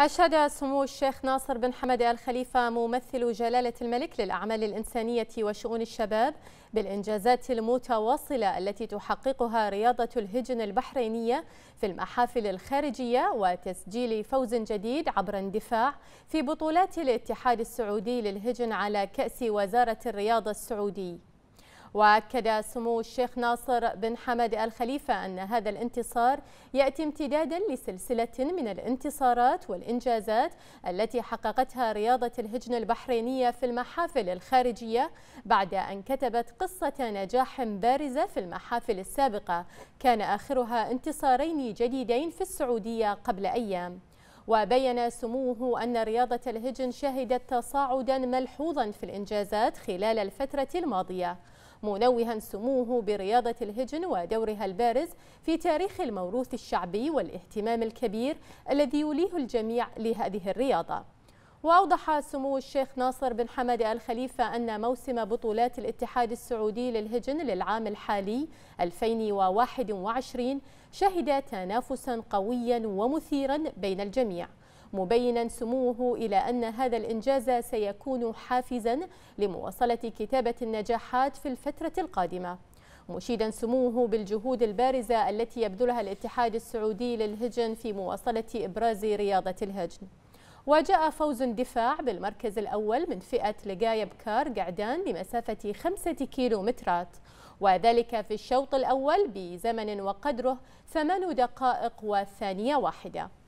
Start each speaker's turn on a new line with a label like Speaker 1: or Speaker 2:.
Speaker 1: أشاد سمو الشيخ ناصر بن حمد آل خليفة ممثل جلالة الملك للأعمال الإنسانية وشؤون الشباب بالإنجازات المتواصلة التي تحققها رياضة الهجن البحرينية في المحافل الخارجية وتسجيل فوز جديد عبر اندفاع في بطولات الاتحاد السعودي للهجن على كأس وزارة الرياضة السعودي وأكد سمو الشيخ ناصر بن حمد الخليفة أن هذا الانتصار يأتي امتدادا لسلسلة من الانتصارات والإنجازات التي حققتها رياضة الهجنة البحرينية في المحافل الخارجية بعد أن كتبت قصة نجاح بارزة في المحافل السابقة كان آخرها انتصارين جديدين في السعودية قبل أيام وبين سموه أن رياضة الهجن شهدت تصاعدا ملحوظا في الإنجازات خلال الفترة الماضية منوها سموه برياضة الهجن ودورها البارز في تاريخ الموروث الشعبي والاهتمام الكبير الذي يوليه الجميع لهذه الرياضة وأوضح سمو الشيخ ناصر بن حمد آل خليفة أن موسم بطولات الاتحاد السعودي للهجن للعام الحالي 2021 شهد تنافسا قويا ومثيرا بين الجميع مبينا سموه إلى أن هذا الإنجاز سيكون حافزا لمواصلة كتابة النجاحات في الفترة القادمة مشيدا سموه بالجهود البارزة التي يبذلها الاتحاد السعودي للهجن في مواصلة إبراز رياضة الهجن وجاء فوز الدفاع بالمركز الأول من فئة لقايب بكار قعدان بمسافة خمسة كيلومترات وذلك في الشوط الأول بزمن وقدره ثمان دقائق وثانية واحدة